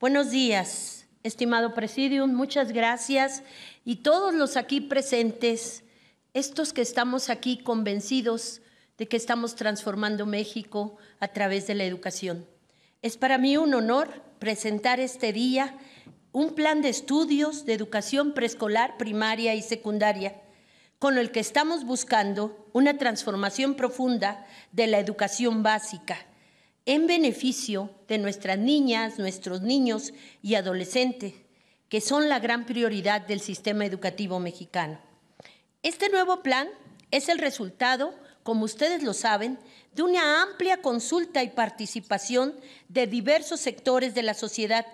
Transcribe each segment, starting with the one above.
Buenos días, estimado presidium, muchas gracias y todos los aquí presentes, estos que estamos aquí convencidos de que estamos transformando México a través de la educación. Es para mí un honor presentar este día un plan de estudios de educación preescolar, primaria y secundaria, con el que estamos buscando una transformación profunda de la educación básica en beneficio de nuestras niñas, nuestros niños y adolescentes, que son la gran prioridad del sistema educativo mexicano. Este nuevo plan es el resultado, como ustedes lo saben, de una amplia consulta y participación de diversos sectores de la sociedad,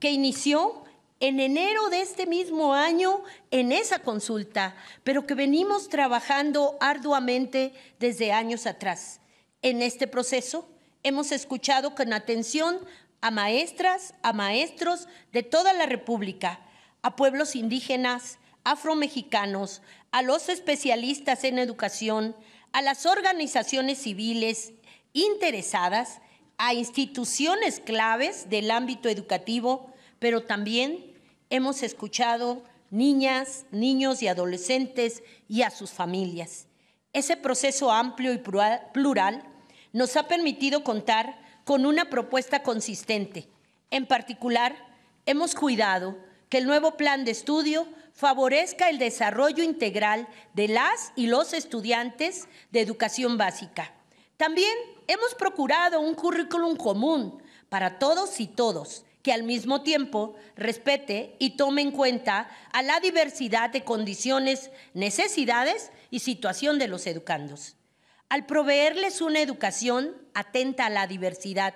que inició en enero de este mismo año en esa consulta, pero que venimos trabajando arduamente desde años atrás. En este proceso hemos escuchado con atención a maestras, a maestros de toda la República, a pueblos indígenas, afromexicanos, a los especialistas en educación, a las organizaciones civiles interesadas, a instituciones claves del ámbito educativo, pero también hemos escuchado niñas, niños y adolescentes y a sus familias. Ese proceso amplio y plural nos ha permitido contar con una propuesta consistente. En particular, hemos cuidado que el nuevo plan de estudio favorezca el desarrollo integral de las y los estudiantes de educación básica. También hemos procurado un currículum común para todos y todos, que al mismo tiempo respete y tome en cuenta a la diversidad de condiciones, necesidades y situación de los educandos. Al proveerles una educación atenta a la diversidad,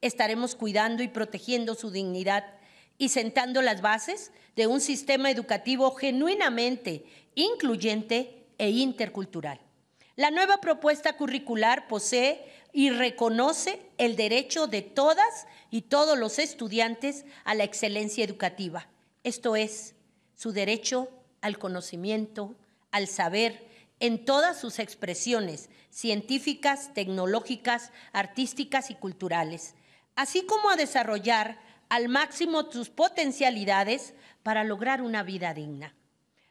estaremos cuidando y protegiendo su dignidad y sentando las bases de un sistema educativo genuinamente incluyente e intercultural. La nueva propuesta curricular posee y reconoce el derecho de todas y todos los estudiantes a la excelencia educativa, esto es, su derecho al conocimiento, al saber en todas sus expresiones científicas, tecnológicas, artísticas y culturales, así como a desarrollar al máximo sus potencialidades para lograr una vida digna.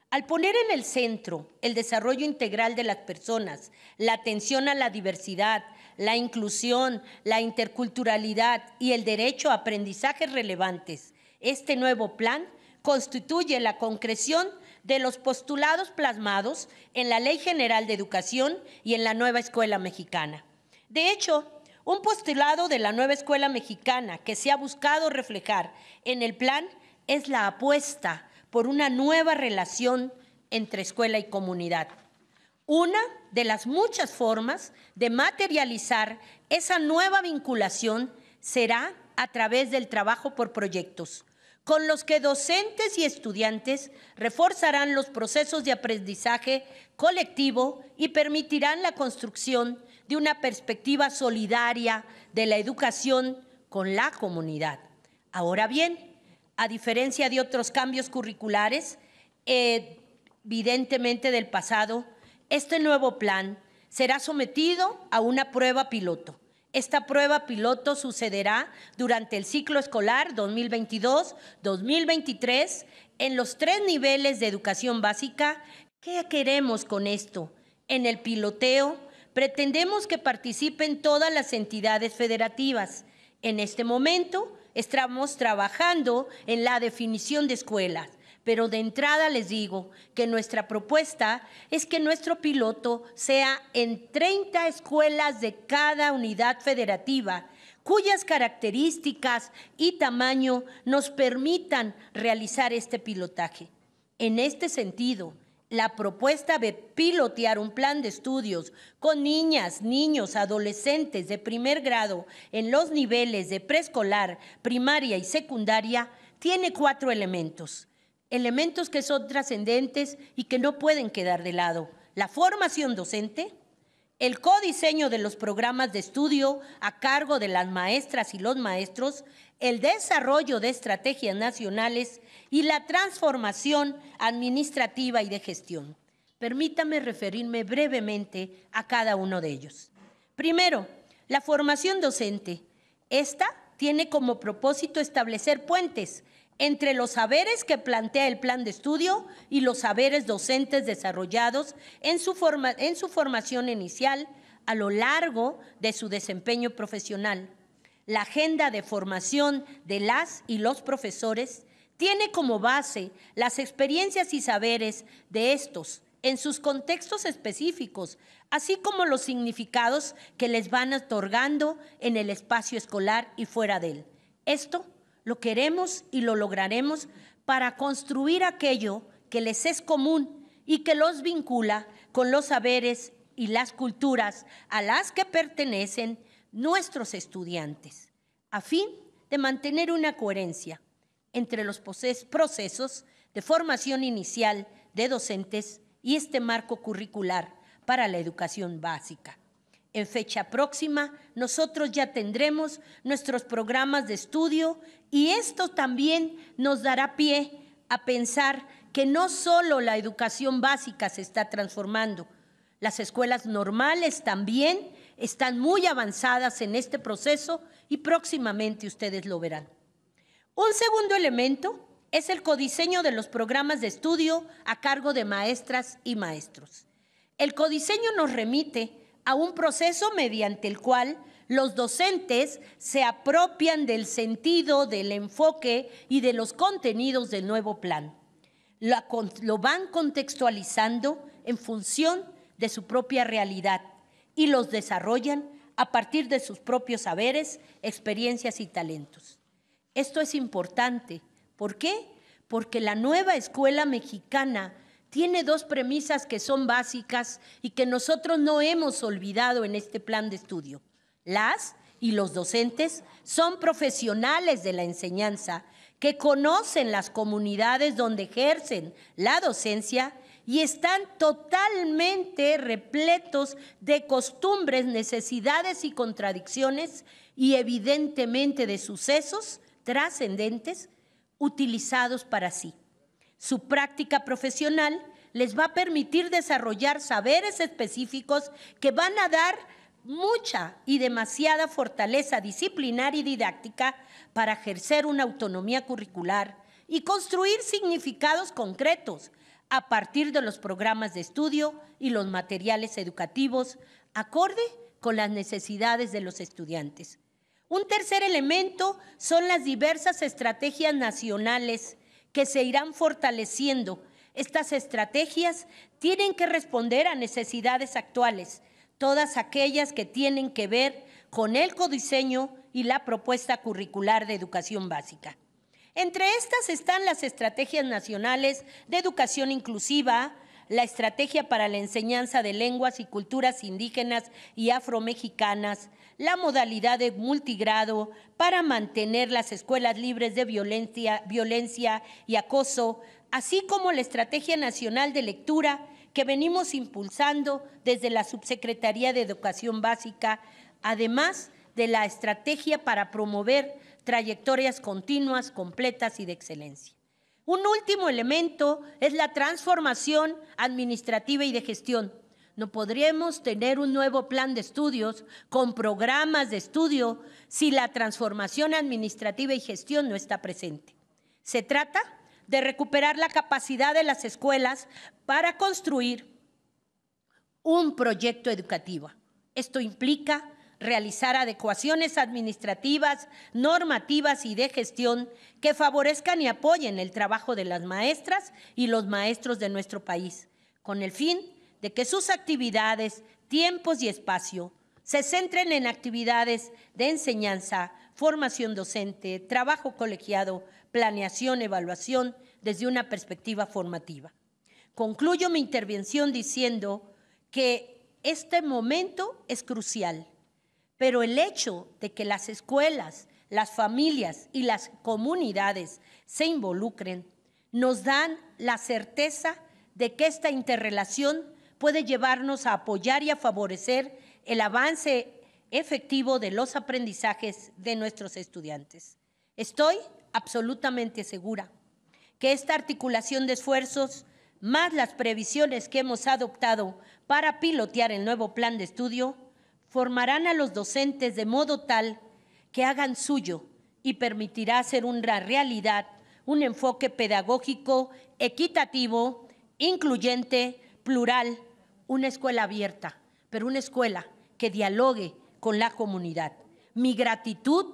Al poner en el centro el desarrollo integral de las personas, la atención a la diversidad, la inclusión, la interculturalidad y el derecho a aprendizajes relevantes, este nuevo plan constituye la concreción de los postulados plasmados en la Ley General de Educación y en la nueva escuela mexicana. De hecho, un postulado de la nueva escuela mexicana que se ha buscado reflejar en el plan es la apuesta por una nueva relación entre escuela y comunidad. Una de las muchas formas de materializar esa nueva vinculación será a través del trabajo por proyectos, con los que docentes y estudiantes reforzarán los procesos de aprendizaje colectivo y permitirán la construcción de una perspectiva solidaria de la educación con la comunidad. Ahora bien, a diferencia de otros cambios curriculares, evidentemente del pasado, este nuevo plan será sometido a una prueba piloto esta prueba piloto sucederá durante el ciclo escolar 2022-2023 en los tres niveles de educación básica. ¿Qué queremos con esto? En el piloteo pretendemos que participen todas las entidades federativas. En este momento estamos trabajando en la definición de escuelas pero de entrada les digo que nuestra propuesta es que nuestro piloto sea en 30 escuelas de cada unidad federativa cuyas características y tamaño nos permitan realizar este pilotaje. En este sentido, la propuesta de pilotear un plan de estudios con niñas, niños, adolescentes de primer grado en los niveles de preescolar, primaria y secundaria tiene cuatro elementos elementos que son trascendentes y que no pueden quedar de lado. La formación docente, el codiseño de los programas de estudio a cargo de las maestras y los maestros, el desarrollo de estrategias nacionales y la transformación administrativa y de gestión. Permítame referirme brevemente a cada uno de ellos. Primero, la formación docente. Esta tiene como propósito establecer puentes entre los saberes que plantea el plan de estudio y los saberes docentes desarrollados en su, forma, en su formación inicial a lo largo de su desempeño profesional. La agenda de formación de las y los profesores tiene como base las experiencias y saberes de estos en sus contextos específicos, así como los significados que les van otorgando en el espacio escolar y fuera de él. Esto lo queremos y lo lograremos para construir aquello que les es común y que los vincula con los saberes y las culturas a las que pertenecen nuestros estudiantes, a fin de mantener una coherencia entre los procesos de formación inicial de docentes y este marco curricular para la educación básica. En fecha próxima, nosotros ya tendremos nuestros programas de estudio y esto también nos dará pie a pensar que no solo la educación básica se está transformando, las escuelas normales también están muy avanzadas en este proceso y próximamente ustedes lo verán. Un segundo elemento es el codiseño de los programas de estudio a cargo de maestras y maestros. El codiseño nos remite a un proceso mediante el cual los docentes se apropian del sentido, del enfoque y de los contenidos del nuevo plan. Lo, van contextualizando en función de su propia realidad y los desarrollan a partir de sus propios saberes, experiencias y talentos. Esto es importante. ¿Por qué? Porque la nueva escuela mexicana tiene dos premisas que son básicas y que nosotros no hemos olvidado en este plan de estudio. Las y los docentes son profesionales de la enseñanza que conocen las comunidades donde ejercen la docencia y están totalmente repletos de costumbres, necesidades y contradicciones y evidentemente de sucesos trascendentes utilizados para sí. Su práctica profesional les va a permitir desarrollar saberes específicos que van a dar mucha y demasiada fortaleza disciplinar y didáctica para ejercer una autonomía curricular y construir significados concretos a partir de los programas de estudio y los materiales educativos acorde con las necesidades de los estudiantes. Un tercer elemento son las diversas estrategias nacionales que se irán fortaleciendo. Estas estrategias tienen que responder a necesidades actuales, todas aquellas que tienen que ver con el codiseño y la propuesta curricular de educación básica. Entre estas están las estrategias nacionales de educación inclusiva, la estrategia para la enseñanza de lenguas y culturas indígenas y afromexicanas, la modalidad de multigrado para mantener las escuelas libres de violencia, violencia y acoso, así como la estrategia nacional de lectura que venimos impulsando desde la Subsecretaría de Educación Básica, además de la estrategia para promover trayectorias continuas, completas y de excelencia. Un último elemento es la transformación administrativa y de gestión. No podríamos tener un nuevo plan de estudios con programas de estudio si la transformación administrativa y gestión no está presente. Se trata de recuperar la capacidad de las escuelas para construir un proyecto educativo. Esto implica realizar adecuaciones administrativas, normativas y de gestión que favorezcan y apoyen el trabajo de las maestras y los maestros de nuestro país, con el fin de que sus actividades, tiempos y espacio se centren en actividades de enseñanza, formación docente, trabajo colegiado, planeación, evaluación desde una perspectiva formativa. Concluyo mi intervención diciendo que este momento es crucial pero el hecho de que las escuelas, las familias y las comunidades se involucren nos dan la certeza de que esta interrelación puede llevarnos a apoyar y a favorecer el avance efectivo de los aprendizajes de nuestros estudiantes. Estoy absolutamente segura que esta articulación de esfuerzos, más las previsiones que hemos adoptado para pilotear el nuevo plan de estudio, formarán a los docentes de modo tal que hagan suyo y permitirá ser una realidad un enfoque pedagógico equitativo, incluyente, plural, una escuela abierta, pero una escuela que dialogue con la comunidad. Mi gratitud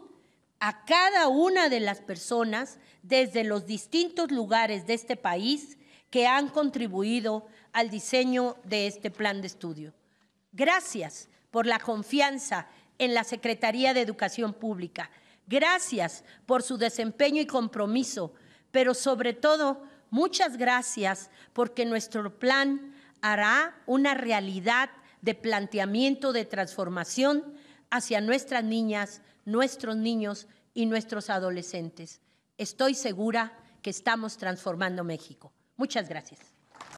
a cada una de las personas desde los distintos lugares de este país que han contribuido al diseño de este plan de estudio. Gracias por la confianza en la Secretaría de Educación Pública. Gracias por su desempeño y compromiso, pero sobre todo, muchas gracias porque nuestro plan hará una realidad de planteamiento de transformación hacia nuestras niñas, nuestros niños y nuestros adolescentes. Estoy segura que estamos transformando México. Muchas gracias.